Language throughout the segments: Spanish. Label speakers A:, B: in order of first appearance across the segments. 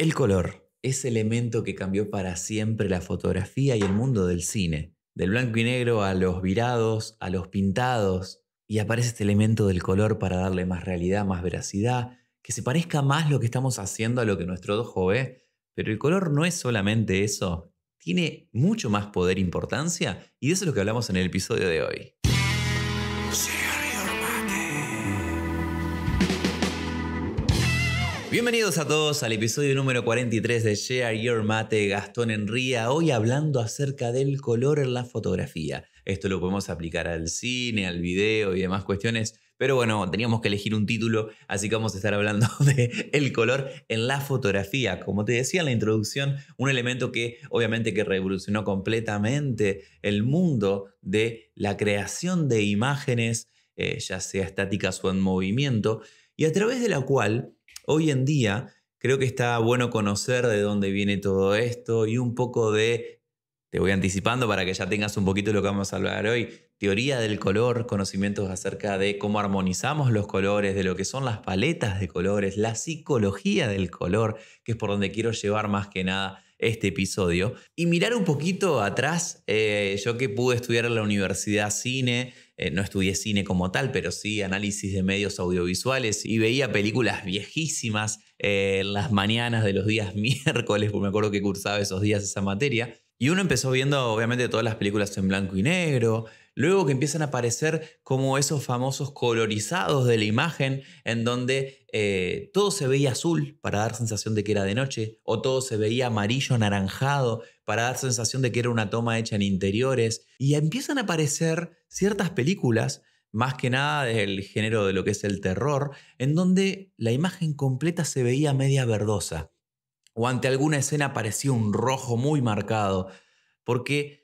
A: El color, ese elemento que cambió para siempre la fotografía y el mundo del cine, del blanco y negro a los virados, a los pintados, y aparece este elemento del color para darle más realidad, más veracidad, que se parezca más lo que estamos haciendo a lo que nuestro ojo ve, pero el color no es solamente eso, tiene mucho más poder e importancia, y de eso es lo que hablamos en el episodio de hoy. Bienvenidos a todos al episodio número 43 de Share Your Mate Gastón Enría, hoy hablando acerca del color en la fotografía. Esto lo podemos aplicar al cine, al video y demás cuestiones, pero bueno, teníamos que elegir un título, así que vamos a estar hablando de el color en la fotografía. Como te decía en la introducción, un elemento que obviamente que revolucionó completamente el mundo de la creación de imágenes, eh, ya sea estáticas o en movimiento, y a través de la cual hoy en día creo que está bueno conocer de dónde viene todo esto y un poco de, te voy anticipando para que ya tengas un poquito lo que vamos a hablar hoy, teoría del color, conocimientos acerca de cómo armonizamos los colores, de lo que son las paletas de colores, la psicología del color, que es por donde quiero llevar más que nada este episodio. Y mirar un poquito atrás, eh, yo que pude estudiar en la universidad cine, eh, no estudié cine como tal, pero sí análisis de medios audiovisuales y veía películas viejísimas en eh, las mañanas de los días miércoles, porque me acuerdo que cursaba esos días esa materia. Y uno empezó viendo obviamente todas las películas en blanco y negro, Luego que empiezan a aparecer como esos famosos colorizados de la imagen, en donde eh, todo se veía azul para dar sensación de que era de noche, o todo se veía amarillo anaranjado para dar sensación de que era una toma hecha en interiores. Y empiezan a aparecer ciertas películas, más que nada del género de lo que es el terror, en donde la imagen completa se veía media verdosa, o ante alguna escena parecía un rojo muy marcado, porque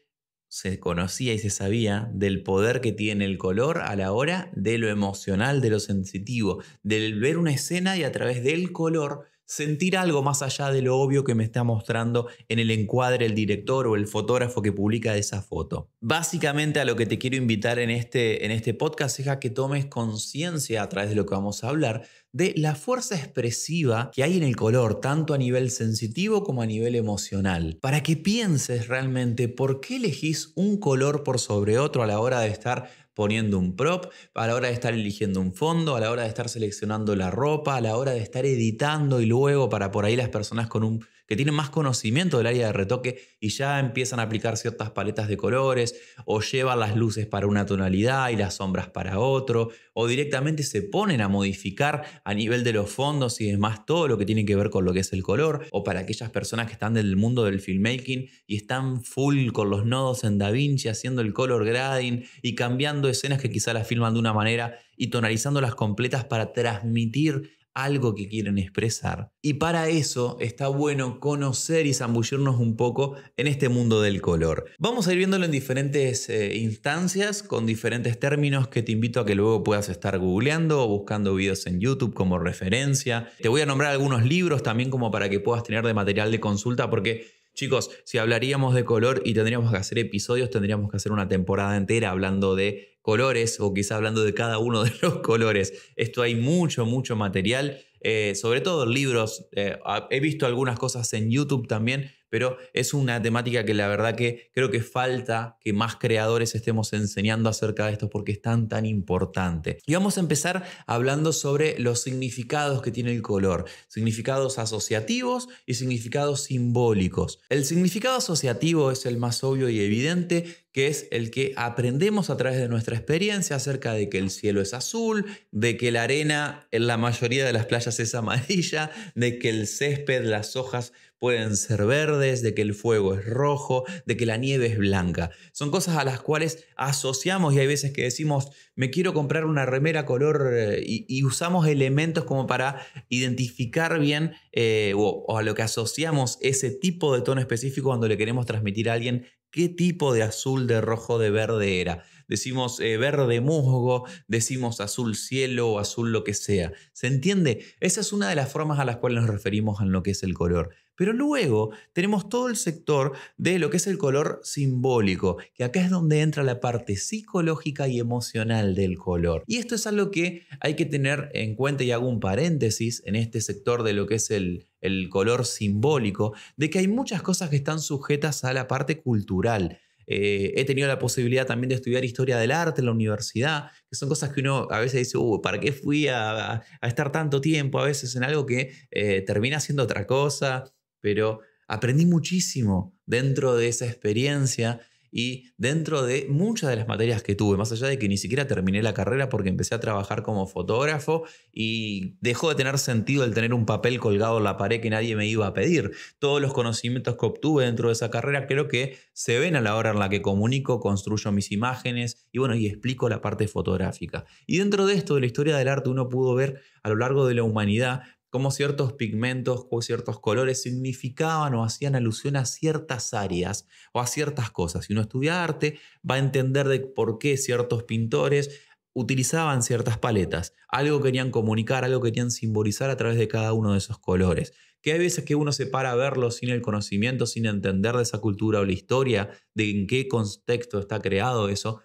A: se conocía y se sabía del poder que tiene el color a la hora de lo emocional, de lo sensitivo, del ver una escena y a través del color sentir algo más allá de lo obvio que me está mostrando en el encuadre el director o el fotógrafo que publica esa foto. Básicamente a lo que te quiero invitar en este, en este podcast es a que tomes conciencia a través de lo que vamos a hablar de la fuerza expresiva que hay en el color, tanto a nivel sensitivo como a nivel emocional, para que pienses realmente por qué elegís un color por sobre otro a la hora de estar poniendo un prop, a la hora de estar eligiendo un fondo, a la hora de estar seleccionando la ropa, a la hora de estar editando y luego para por ahí las personas con un que tienen más conocimiento del área de retoque y ya empiezan a aplicar ciertas paletas de colores o llevan las luces para una tonalidad y las sombras para otro o directamente se ponen a modificar a nivel de los fondos y demás todo lo que tiene que ver con lo que es el color o para aquellas personas que están del mundo del filmmaking y están full con los nodos en DaVinci haciendo el color grading y cambiando escenas que quizá las filman de una manera y tonalizándolas completas para transmitir algo que quieren expresar. Y para eso está bueno conocer y zambullirnos un poco en este mundo del color. Vamos a ir viéndolo en diferentes eh, instancias, con diferentes términos que te invito a que luego puedas estar googleando o buscando videos en YouTube como referencia. Te voy a nombrar algunos libros también como para que puedas tener de material de consulta porque Chicos, si hablaríamos de color y tendríamos que hacer episodios, tendríamos que hacer una temporada entera hablando de colores o quizá hablando de cada uno de los colores. Esto hay mucho, mucho material, eh, sobre todo en libros. Eh, he visto algunas cosas en YouTube también, pero es una temática que la verdad que creo que falta que más creadores estemos enseñando acerca de esto porque es tan, tan importante. Y vamos a empezar hablando sobre los significados que tiene el color, significados asociativos y significados simbólicos. El significado asociativo es el más obvio y evidente que es el que aprendemos a través de nuestra experiencia acerca de que el cielo es azul, de que la arena en la mayoría de las playas es amarilla, de que el césped, las hojas pueden ser verdes, de que el fuego es rojo, de que la nieve es blanca. Son cosas a las cuales asociamos y hay veces que decimos, me quiero comprar una remera color eh, y, usamos elementos como para identificar bien eh, o a lo que asociamos ese tipo de tono específico cuando le queremos transmitir a alguien qué tipo de azul, de rojo, de verde era. Decimos eh, verde musgo, decimos azul cielo o azul lo que sea. ¿Se entiende? Esa es una de las formas a las cuales nos referimos a lo que es el color. Pero luego tenemos todo el sector de lo que es el color simbólico, que acá es donde entra la parte psicológica y emocional del color. Y esto es algo que hay que tener en cuenta y hago un paréntesis en este sector de lo que es el, color simbólico, de que hay muchas cosas que están sujetas a la parte cultural. Eh, he tenido la posibilidad también de estudiar historia del arte en la universidad, que son cosas que uno a veces dice, uh, ¿para qué fui a, estar tanto tiempo a veces en algo que eh, termina siendo otra cosa? pero aprendí muchísimo dentro de esa experiencia y dentro de muchas de las materias que tuve, más allá de que ni siquiera terminé la carrera porque empecé a trabajar como fotógrafo y dejó de tener sentido el tener un papel colgado en la pared que nadie me iba a pedir. Todos los conocimientos que obtuve dentro de esa carrera creo que se ven a la hora en la que comunico, construyo mis imágenes y bueno, y explico la parte fotográfica. Y dentro de esto, de la historia del arte, uno pudo ver a lo largo de la humanidad cómo ciertos pigmentos o ciertos colores significaban o hacían alusión a ciertas áreas o a ciertas cosas. Si uno estudia arte, va a entender de por qué ciertos pintores utilizaban ciertas paletas. Algo querían comunicar, algo querían simbolizar a través de cada uno de esos colores. Que hay veces que uno se para a verlo sin el conocimiento, sin entender de esa cultura o la historia, de en qué contexto está creado eso.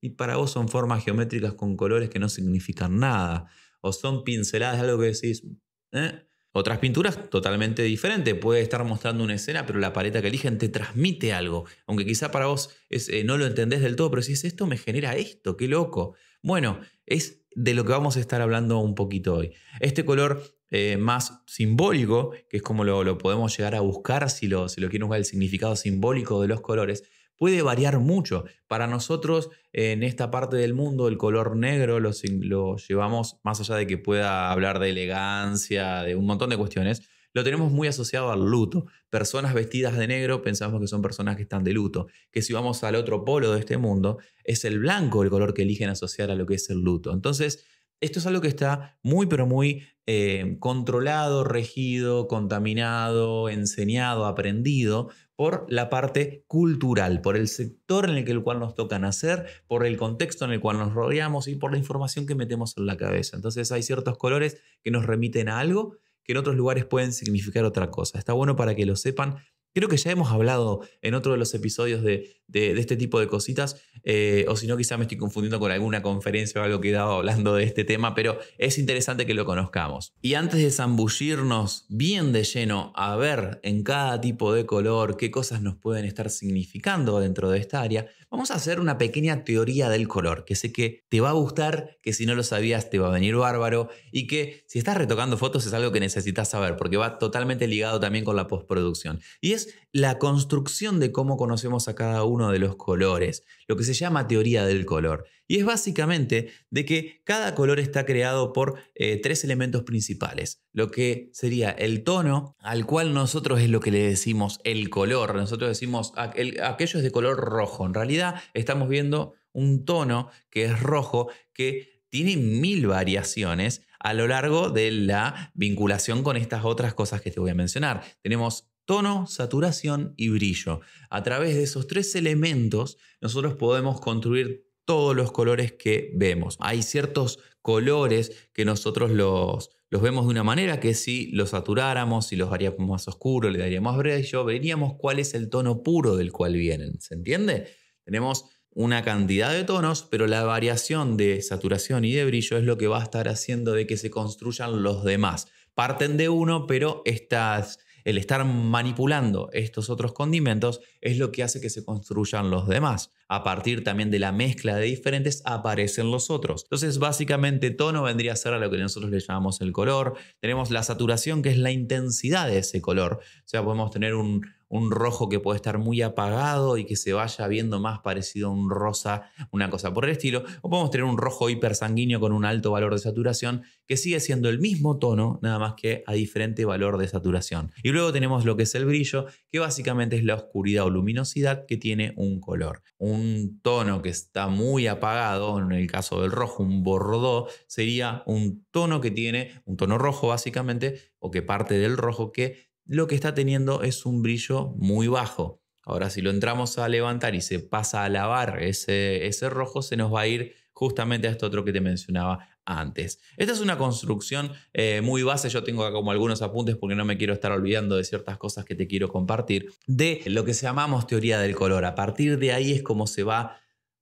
A: Y para vos son formas geométricas con colores que no significan nada o son pinceladas algo que decís. ¿eh? Otras pinturas totalmente diferentes. Puede estar mostrando una escena, pero la paleta que eligen te transmite algo. Aunque quizá para vos eh, no lo entendés del todo, pero si es esto me genera esto, qué loco. Bueno, es de lo que vamos a estar hablando un poquito hoy. Este color eh, más simbólico, que es como lo, lo, podemos llegar a buscar si lo, si lo quieren usar el significado simbólico de los colores, puede variar mucho. Para nosotros, en esta parte del mundo, el color negro lo, llevamos, más allá de que pueda hablar de elegancia, de un montón de cuestiones, lo tenemos muy asociado al luto. Personas vestidas de negro pensamos que son personas que están de luto, que si vamos al otro polo de este mundo, es el blanco el color que eligen asociar a lo que es el luto. Entonces, esto es algo que está muy, pero muy eh, controlado, regido, contaminado, enseñado, aprendido por la parte cultural, por el sector en el, que cual nos toca nacer, por el contexto en el cual nos rodeamos y por la información que metemos en la cabeza. Entonces hay ciertos colores que nos remiten a algo que en otros lugares pueden significar otra cosa. Está bueno para que lo sepan. Creo que ya hemos hablado en otro de los episodios de, de este tipo de cositas eh, o si no, quizá me estoy confundiendo con alguna conferencia o algo que he dado hablando de este tema, pero es interesante que lo conozcamos. Y antes de zambullirnos bien de lleno a ver en cada tipo de color qué cosas nos pueden estar significando dentro de esta área, vamos a hacer una pequeña teoría del color, que sé que te va a gustar, que si no lo sabías te va a venir bárbaro y que si estás retocando fotos es algo que necesitas saber, porque va totalmente ligado también con la postproducción. Y es la construcción de cómo conocemos a cada uno de los colores, lo que se llama teoría del color. Y es básicamente de que cada color está creado por eh, tres elementos principales, lo que sería el tono, al cual nosotros es lo que le decimos el color, nosotros decimos aquellos aquello es de color rojo, en realidad estamos viendo un tono que es rojo, que tiene mil variaciones a lo largo de la vinculación con estas otras cosas que te voy a mencionar. Tenemos tono, saturación y brillo. A través de esos tres elementos nosotros podemos construir todos los colores que vemos. Hay ciertos colores que nosotros los, los vemos de una manera que si los saturáramos, si los haríamos más oscuros, le daríamos más brillo, veríamos cuál es el tono puro del cual vienen. ¿Se entiende? Tenemos una cantidad de tonos, pero la variación de saturación y de brillo es lo que va a estar haciendo de que se construyan los demás. Parten de uno, pero estas el estar manipulando estos otros condimentos es lo que hace que se construyan los demás. A partir también de la mezcla de diferentes aparecen los otros. Entonces, básicamente, tono vendría a ser a lo que nosotros le llamamos el color. Tenemos la saturación, que es la intensidad de ese color. O sea, podemos tener un un rojo que puede estar muy apagado y que se vaya viendo más parecido a un rosa, una cosa por el estilo. O podemos tener un rojo hipersanguíneo con un alto valor de saturación que sigue siendo el mismo tono, nada más que a diferente valor de saturación. Y luego tenemos lo que es el brillo, que básicamente es la oscuridad o luminosidad que tiene un color. Un tono que está muy apagado, en el caso del rojo, un bordeaux, sería un tono que tiene, un tono rojo básicamente, o que parte del rojo que lo que está teniendo es un brillo muy bajo. Ahora, si lo entramos a levantar y se pasa a lavar ese, ese rojo, se nos va a ir justamente a esto otro que te mencionaba antes. Esta es una construcción eh, muy base, yo tengo como algunos apuntes porque no me quiero estar olvidando de ciertas cosas que te quiero compartir, de lo que llamamos teoría del color. A partir de ahí es como se va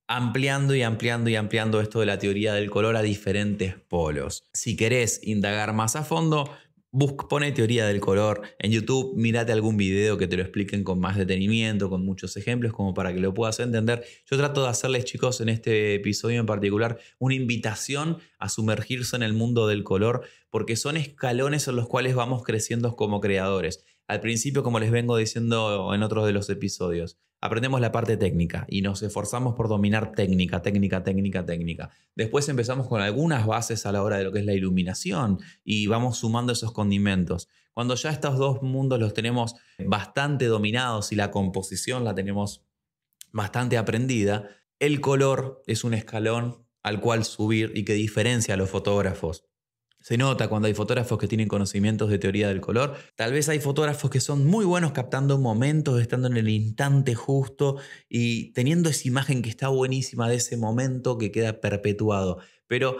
A: ampliando y ampliando y ampliando esto de la teoría del color a diferentes polos. Si querés indagar más a fondo, Busca, pone teoría del color en YouTube, mírate algún video que te lo expliquen con más detenimiento, con muchos ejemplos, como para que lo puedas entender. Yo trato de hacerles, chicos, en este episodio en particular, una invitación a sumergirse en el mundo del color, porque son escalones en los cuales vamos creciendo como creadores. Al principio, como les vengo diciendo en otros de los episodios, aprendemos la parte técnica y nos esforzamos por dominar técnica, técnica, técnica, técnica. Después empezamos con algunas bases a la hora de lo que es la iluminación y vamos sumando esos condimentos. Cuando ya estos dos mundos los tenemos bastante dominados y la composición la tenemos bastante aprendida, el color es un escalón al cual subir y que diferencia a los fotógrafos se nota cuando hay fotógrafos que tienen conocimientos de teoría del color. Tal vez hay fotógrafos que son muy buenos captando momentos, estando en el instante justo y teniendo esa imagen que está buenísima de ese momento que queda perpetuado. Pero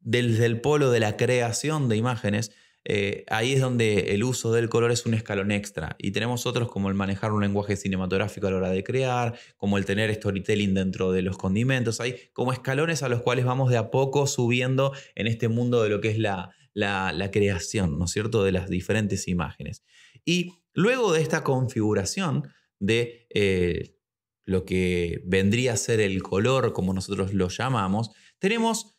A: desde el polo de la creación de imágenes, eh, ahí es donde el uso del color es un escalón extra. Y tenemos otros como el manejar un lenguaje cinematográfico a la hora de crear, como el tener storytelling dentro de los condimentos. Hay como escalones a los cuales vamos de a poco subiendo en este mundo de lo que es la, creación, ¿no es cierto?, de las diferentes imágenes. Y luego de esta configuración de eh, lo que vendría a ser el color, como nosotros lo llamamos, tenemos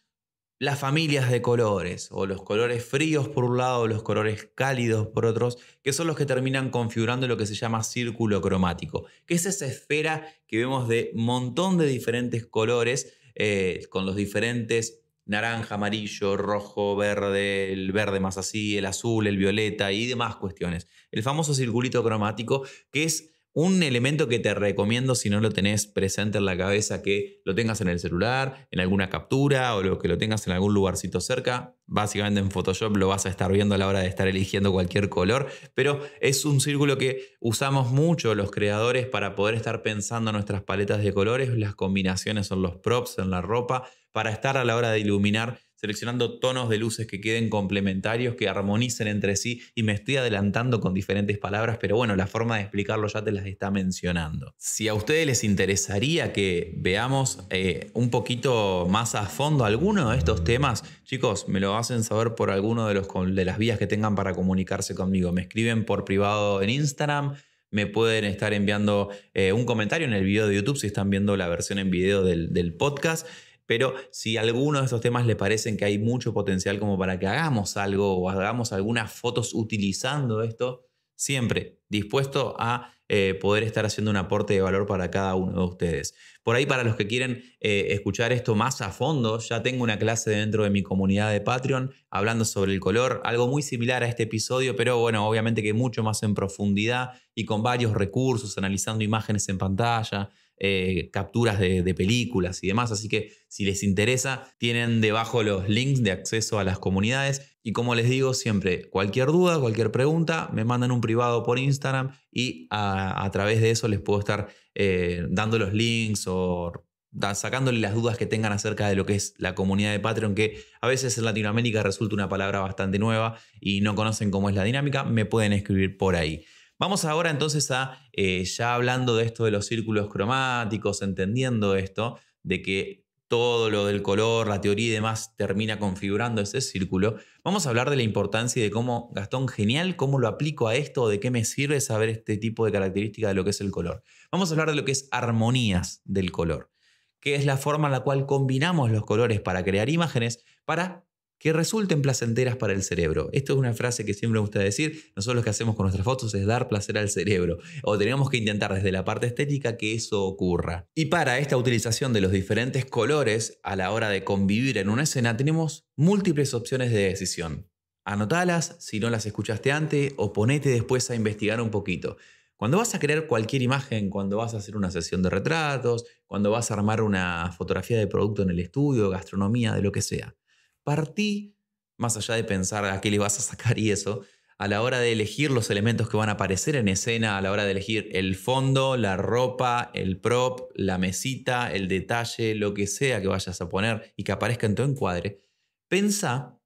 A: las familias de colores, o los colores fríos por un lado, los colores cálidos por otros, que son los que terminan configurando lo que se llama círculo cromático, que es esa esfera que vemos de montón de diferentes colores, eh, con los diferentes naranja, amarillo, rojo, verde, el verde más así, el azul, el violeta y demás cuestiones. El famoso circulito cromático, que es un elemento que te recomiendo si no lo tenés presente en la cabeza, que lo tengas en el celular, en alguna captura o lo que lo tengas en algún lugarcito cerca. Básicamente en Photoshop lo vas a estar viendo a la hora de estar eligiendo cualquier color, pero es un círculo que usamos mucho los creadores para poder estar pensando nuestras paletas de colores, las combinaciones son los props, en la ropa, para estar a la hora de iluminar seleccionando tonos de luces que queden complementarios, que armonicen entre sí, y me estoy adelantando con diferentes palabras, pero bueno, la forma de explicarlo ya te las está mencionando. Si a ustedes les interesaría que veamos eh, un poquito más a fondo alguno de estos temas, chicos, me lo hacen saber por alguno de, los, de las vías que tengan para comunicarse conmigo. Me escriben por privado en Instagram, me pueden estar enviando eh, un comentario en el video de YouTube si están viendo la versión en video del podcast. Pero si alguno de estos temas le parecen que hay mucho potencial como para que hagamos algo o hagamos algunas fotos utilizando esto, siempre dispuesto a eh, poder estar haciendo un aporte de valor para cada uno de ustedes. Por ahí, para los que quieren eh, escuchar esto más a fondo, ya tengo una clase dentro de mi comunidad de Patreon hablando sobre el color, algo muy similar a este episodio, pero bueno, obviamente que mucho más en profundidad y con varios recursos, analizando imágenes en pantalla. Eh, capturas de, películas y demás, así que si les interesa, tienen debajo los links de acceso a las comunidades y como les digo siempre, cualquier duda, cualquier pregunta, me mandan un privado por Instagram y a, través de eso les puedo estar eh, dando los links o sacándole las dudas que tengan acerca de lo que es la comunidad de Patreon, que a veces en Latinoamérica resulta una palabra bastante nueva y no conocen cómo es la dinámica, me pueden escribir por ahí. Vamos ahora entonces a, eh, ya hablando de esto de los círculos cromáticos, entendiendo esto, de que todo lo del color, la teoría y demás termina configurando ese círculo, vamos a hablar de la importancia y de cómo, Gastón, genial, cómo lo aplico a esto, de qué me sirve saber este tipo de características de lo que es el color. Vamos a hablar de lo que es armonías del color, que es la forma en la cual combinamos los colores para crear imágenes, para que resulten placenteras para el cerebro. Esto es una frase que siempre me gusta decir, nosotros lo que hacemos con nuestras fotos es dar placer al cerebro, o tenemos que intentar desde la parte estética que eso ocurra. Y para esta utilización de los diferentes colores a la hora de convivir en una escena tenemos múltiples opciones de decisión. Anotalas si no las escuchaste antes o ponete después a investigar un poquito. Cuando vas a crear cualquier imagen, cuando vas a hacer una sesión de retratos, cuando vas a armar una fotografía de producto en el estudio, gastronomía, de lo que sea, partí, más allá de pensar a qué le vas a sacar y eso, a la hora de elegir los elementos que van a aparecer en escena, a la hora de elegir el fondo, la ropa, el prop, la mesita, el detalle, lo que sea que vayas a poner y que aparezca en tu encuadre, pensa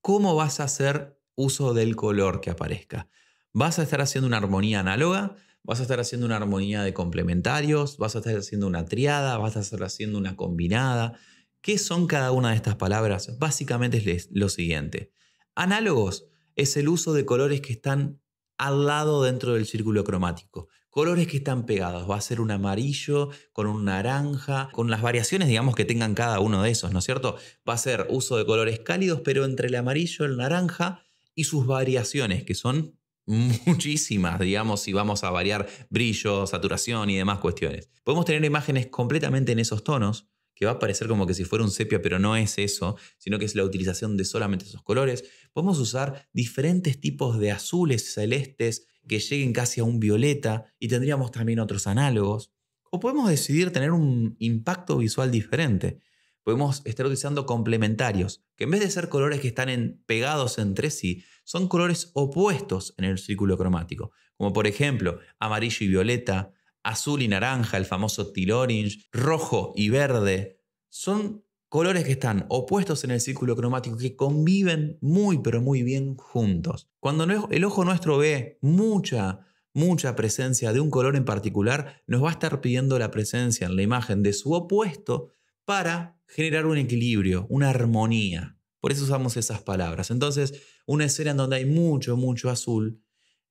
A: cómo vas a hacer uso del color que aparezca. ¿Vas a estar haciendo una armonía análoga? ¿Vas a estar haciendo una armonía de complementarios? ¿Vas a estar haciendo una triada? ¿Vas a estar haciendo una combinada? ¿Qué son cada una de estas palabras? Básicamente es lo siguiente. Análogos es el uso de colores que están al lado dentro del círculo cromático. Colores que están pegados. Va a ser un amarillo con un naranja, con las variaciones, digamos, que tengan cada uno de esos, ¿no es cierto? Va a ser uso de colores cálidos, pero entre el amarillo, el naranja y sus variaciones, que son muchísimas, digamos, si vamos a variar brillo, saturación y demás cuestiones. Podemos tener imágenes completamente en esos tonos que va a parecer como que si fuera un sepia, pero no es eso, sino que es la utilización de solamente esos colores. Podemos usar diferentes tipos de azules, celestes, que lleguen casi a un violeta, y tendríamos también otros análogos. O podemos decidir tener un impacto visual diferente. Podemos estar utilizando complementarios, que en vez de ser colores que están pegados entre sí, son colores opuestos en el círculo cromático, como por ejemplo amarillo y violeta, azul y naranja, el famoso teal orange, rojo y verde, son colores que están opuestos en el círculo cromático, que conviven muy pero muy bien juntos. Cuando el ojo nuestro ve mucha, mucha presencia de un color en particular, nos va a estar pidiendo la presencia en la imagen de su opuesto para generar un equilibrio, una armonía. Por eso usamos esas palabras. Entonces, una escena en donde hay mucho, mucho azul,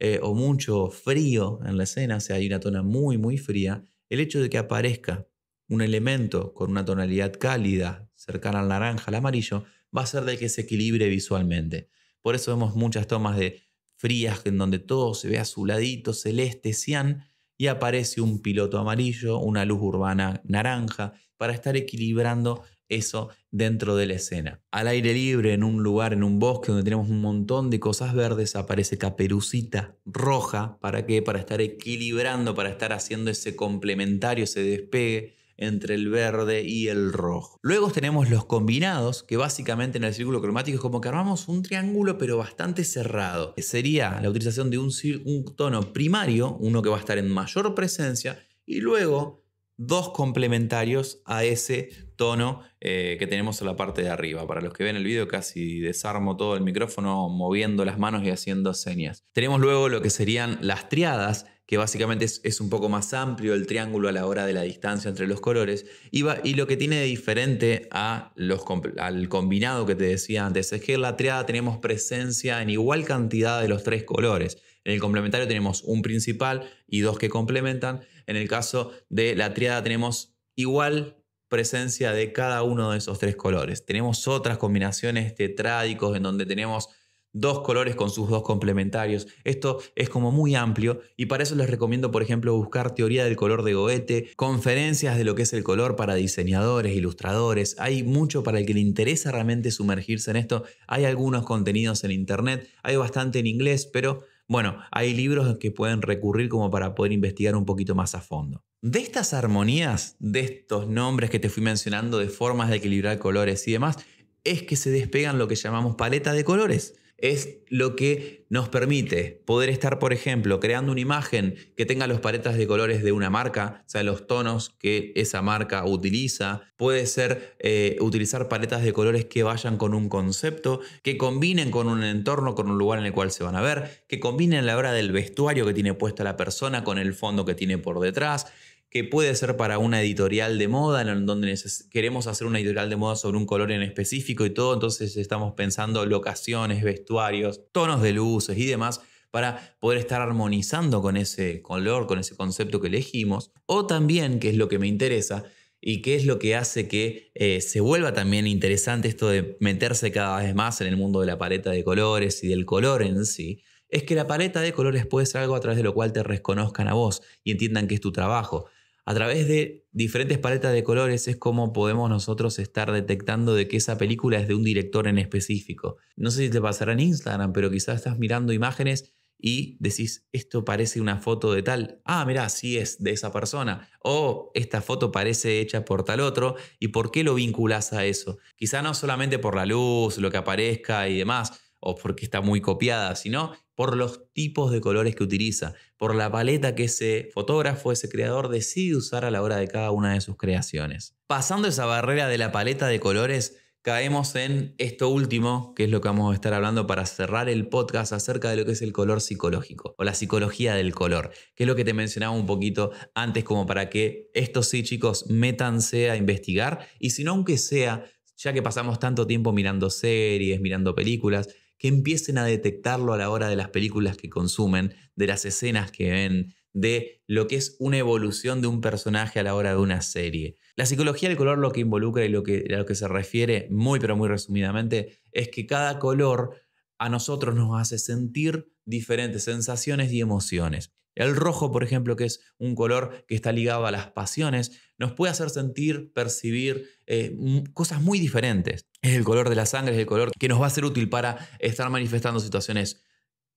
A: eh, o mucho frío en la escena, o sea, hay una tona muy, muy fría, el hecho de que aparezca un elemento con una tonalidad cálida, cercana al naranja, al amarillo, va a ser de que se equilibre visualmente. Por eso vemos muchas tomas de frías en donde todo se ve azuladito, celeste, cian, y aparece un piloto amarillo, una luz urbana naranja, para estar equilibrando eso dentro de la escena. Al aire libre, en un lugar, en un bosque donde tenemos un montón de cosas verdes, aparece caperucita roja. ¿Para qué? Para estar equilibrando, para estar haciendo ese complementario, ese despegue entre el verde y el rojo. Luego tenemos los combinados, que básicamente en el círculo cromático es como que armamos un triángulo pero bastante cerrado. Sería la utilización de un, un tono primario, uno que va a estar en mayor presencia, y luego dos complementarios a ese tono eh, que tenemos en la parte de arriba. Para los que ven el video casi desarmo todo el micrófono moviendo las manos y haciendo señas. Tenemos luego lo que serían las triadas, que básicamente es, un poco más amplio el triángulo a la hora de la distancia entre los colores. Y, lo que tiene de diferente a los, al combinado que te decía antes es que en la triada tenemos presencia en igual cantidad de los tres colores. En el complementario tenemos un principal y dos que complementan. En el caso de la triada tenemos igual presencia de cada uno de esos tres colores. Tenemos otras combinaciones trádicos en donde tenemos dos colores con sus dos complementarios. Esto es como muy amplio y para eso les recomiendo, por ejemplo, buscar teoría del color de Goethe, conferencias de lo que es el color para diseñadores, ilustradores. Hay mucho para el que le interesa realmente sumergirse en esto. Hay algunos contenidos en internet, hay bastante en inglés, pero bueno, hay libros que pueden recurrir como para poder investigar un poquito más a fondo. De estas armonías, de estos nombres que te fui mencionando, de formas de equilibrar colores y demás, es que se despegan lo que llamamos paleta de colores es lo que nos permite poder estar, por ejemplo, creando una imagen que tenga los paletas de colores de una marca, o sea, los tonos que esa marca utiliza. Puede ser eh, utilizar paletas de colores que vayan con un concepto, que combinen con un entorno, con un lugar en el cual se van a ver, que combinen la hora del vestuario que tiene puesta la persona con el fondo que tiene por detrás que puede ser para una editorial de moda, en donde queremos hacer una editorial de moda sobre un color en específico y todo, entonces estamos pensando locaciones, vestuarios, tonos de luces y demás para poder estar armonizando con ese color, con ese concepto que elegimos. O también, que es lo que me interesa, y que es lo que hace que eh, se vuelva también interesante esto de meterse cada vez más en el mundo de la paleta de colores y del color en sí, es que la paleta de colores puede ser algo a través de lo cual te reconozcan a vos y entiendan que es tu trabajo a través de diferentes paletas de colores es como podemos nosotros estar detectando de que esa película es de un director en específico. No sé si te pasará en Instagram, pero quizás estás mirando imágenes y decís, esto parece una foto de tal, ah, mirá, sí es de esa persona, o esta foto parece hecha por tal otro, ¿y por qué lo vinculas a eso? Quizás no solamente por la luz, lo que aparezca y demás, o porque está muy copiada, sino por los tipos de colores que utiliza, por la paleta que ese fotógrafo, ese creador decide usar a la hora de cada una de sus creaciones. Pasando esa barrera de la paleta de colores, caemos en esto último, que es lo que vamos a estar hablando para cerrar el podcast acerca de lo que es el color psicológico o la psicología del color, que es lo que te mencionaba un poquito antes como para que estos sí chicos métanse a investigar y si no aunque sea, ya que pasamos tanto tiempo mirando series, mirando películas, que empiecen a detectarlo a la hora de las películas que consumen, de las escenas que ven, de lo que es una evolución de un personaje a la hora de una serie. La psicología del color lo que involucra y lo que, a lo que se refiere, muy pero muy resumidamente, es que cada color a nosotros nos hace sentir diferentes sensaciones y emociones. El rojo, por ejemplo, que es un color que está ligado a las pasiones, nos puede hacer sentir, percibir eh, cosas muy diferentes. Es el color de la sangre, es el color que nos va a ser útil para estar manifestando situaciones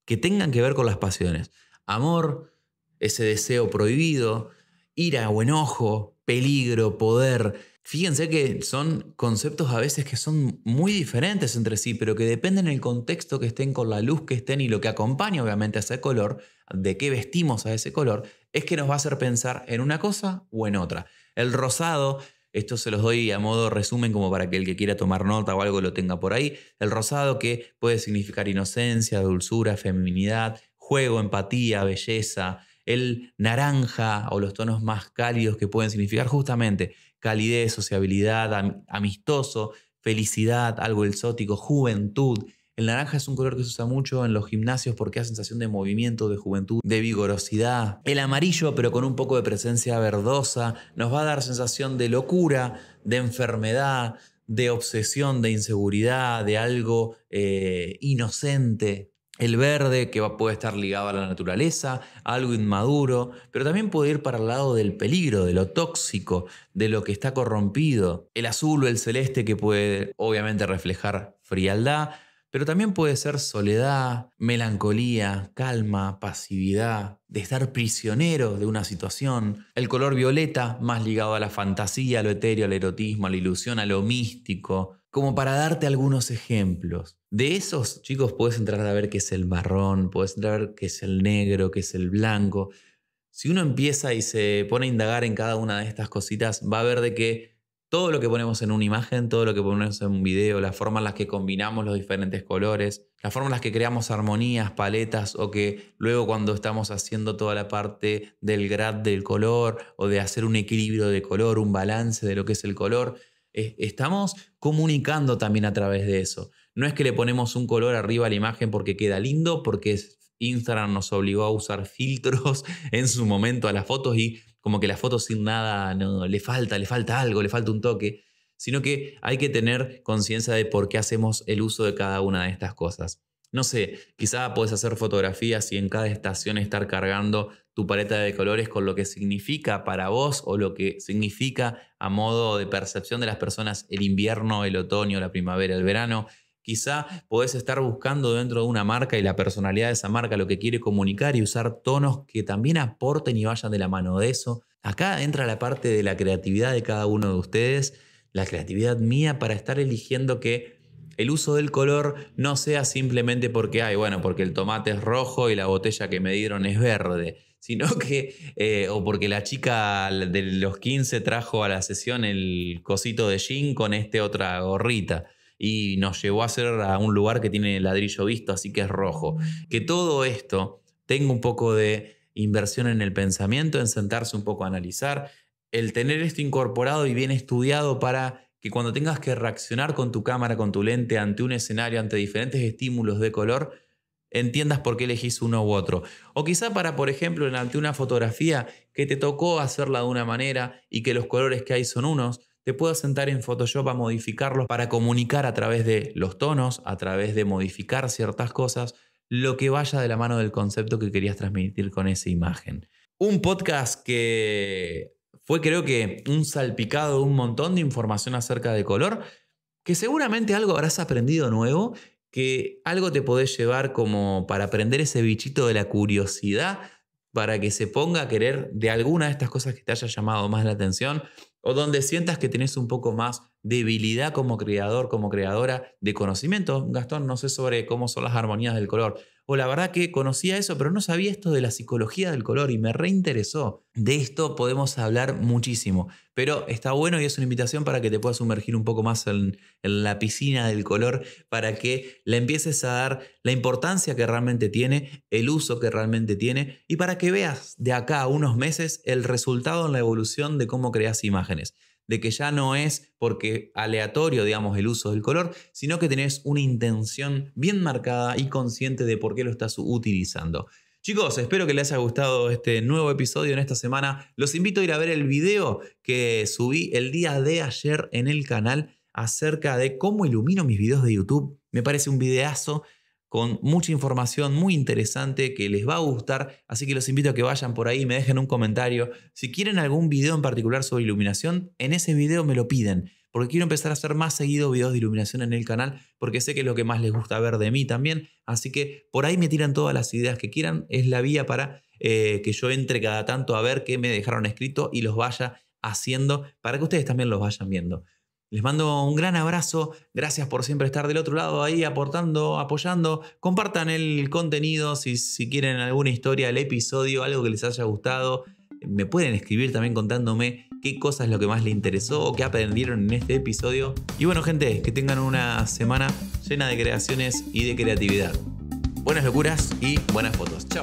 A: que tengan que ver con las pasiones. Amor, ese deseo prohibido, ira o enojo, peligro, poder. Fíjense que son conceptos a veces que son muy diferentes entre sí, pero que dependen del contexto que estén, con la luz que estén y lo que acompaña obviamente a ese color, de qué vestimos a ese color, es que nos va a hacer pensar en una cosa o en otra. El rosado, esto se los doy a modo resumen como para que el que quiera tomar nota o algo lo tenga por ahí, el rosado que puede significar inocencia, dulzura, feminidad, juego, empatía, belleza, el naranja o los tonos más cálidos que pueden significar justamente calidez, sociabilidad, amistoso, felicidad, algo exótico, juventud, el naranja es un color que se usa mucho en los gimnasios porque da sensación de movimiento, de juventud, de vigorosidad. El amarillo, pero con un poco de presencia verdosa, nos va a dar sensación de locura, de enfermedad, de obsesión, de inseguridad, de algo eh, inocente. El verde, que puede estar ligado a la naturaleza, algo inmaduro, pero también puede ir para el lado del peligro, de lo tóxico, de lo que está corrompido. El azul o el celeste, que puede obviamente reflejar frialdad pero también puede ser soledad, melancolía, calma, pasividad, de estar prisionero de una situación. El color violeta, más ligado a la fantasía, a lo etéreo, al erotismo, a la ilusión, a lo místico. Como para darte algunos ejemplos. De esos, chicos, puedes entrar a ver qué es el marrón, puedes entrar a ver qué es el negro, qué es el blanco. Si uno empieza y se pone a indagar en cada una de estas cositas, va a ver de que todo lo que ponemos en una imagen, todo lo que ponemos en un video, la forma en la que combinamos los diferentes colores, la forma en la que creamos armonías, paletas o que luego cuando estamos haciendo toda la parte del grad del color o de hacer un equilibrio de color, un balance de lo que es el color, eh, estamos comunicando también a través de eso. No es que le ponemos un color arriba a la imagen porque queda lindo, porque Instagram nos obligó a usar filtros en su momento a las fotos y como que la foto sin nada, le falta, le falta algo, le falta un toque, sino que hay que tener conciencia de por qué hacemos el uso de cada una de estas cosas. No sé, quizá puedes hacer fotografías y en cada estación estar cargando tu paleta de colores con lo que significa para vos o lo que significa a modo de percepción de las personas el invierno, el otoño, la primavera, el verano. Quizá podés estar buscando dentro de una marca y la personalidad de esa marca lo que quiere comunicar y usar tonos que también aporten y vayan de la mano de eso. Acá entra la parte de la creatividad de cada uno de ustedes, la creatividad mía para estar eligiendo que el uso del color no sea simplemente porque, ay, bueno, porque el tomate es rojo y la botella que me dieron es verde, sino que, eh, o porque la chica de los 15 trajo a la sesión el cosito de jean con este otra gorrita y nos llevó a ser a un lugar que tiene ladrillo visto, así que es rojo. Que todo esto tenga un poco de inversión en el pensamiento, en sentarse un poco a analizar, el tener esto incorporado y bien estudiado para que cuando tengas que reaccionar con tu cámara, con tu lente, ante un escenario, ante diferentes estímulos de color, entiendas por qué elegís uno u otro. O quizá para, por ejemplo, ante una fotografía que te tocó hacerla de una manera y que los colores que hay son unos, te puedo sentar en Photoshop a modificarlos para comunicar a través de los tonos, a través de modificar ciertas cosas, lo que vaya de la mano del concepto que querías transmitir con esa imagen. Un podcast que fue creo que un salpicado de un montón de información acerca de color, que seguramente algo habrás aprendido nuevo, que algo te podés llevar como para aprender ese bichito de la curiosidad, para que se ponga a querer de alguna de estas cosas que te haya llamado más la atención o donde sientas que tenés un poco más debilidad como creador, como creadora de conocimiento. Gastón, no sé sobre cómo son las armonías del color. O la verdad que conocía eso, pero no sabía esto de la psicología del color y me reinteresó. De esto podemos hablar muchísimo, pero está bueno y es una invitación para que te puedas sumergir un poco más en, la piscina del color, para que le empieces a dar la importancia que realmente tiene, el uso que realmente tiene y para que veas de acá a unos meses el resultado en la evolución de cómo creas imágenes de que ya no es porque aleatorio, digamos, el uso del color, sino que tenés una intención bien marcada y consciente de por qué lo estás utilizando. Chicos, espero que les haya gustado este nuevo episodio en esta semana. Los invito a ir a ver el video que subí el día de ayer en el canal acerca de cómo ilumino mis videos de YouTube. Me parece un videazo con mucha información muy interesante que les va a gustar, así que los invito a que vayan por ahí, me dejen un comentario. Si quieren algún video en particular sobre iluminación, en ese video me lo piden, porque quiero empezar a hacer más seguido videos de iluminación en el canal, porque sé que es lo que más les gusta ver de mí también, así que por ahí me tiran todas las ideas que quieran, es la vía para eh, que yo entre cada tanto a ver qué me dejaron escrito y los vaya haciendo para que ustedes también los vayan viendo. Les mando un gran abrazo. Gracias por siempre estar del otro lado ahí aportando, apoyando. Compartan el contenido si, si quieren alguna historia, el episodio, algo que les haya gustado. Me pueden escribir también contándome qué cosa es lo que más les interesó o qué aprendieron en este episodio. Y bueno, gente, que tengan una semana llena de creaciones y de creatividad. Buenas locuras y buenas fotos. Chao.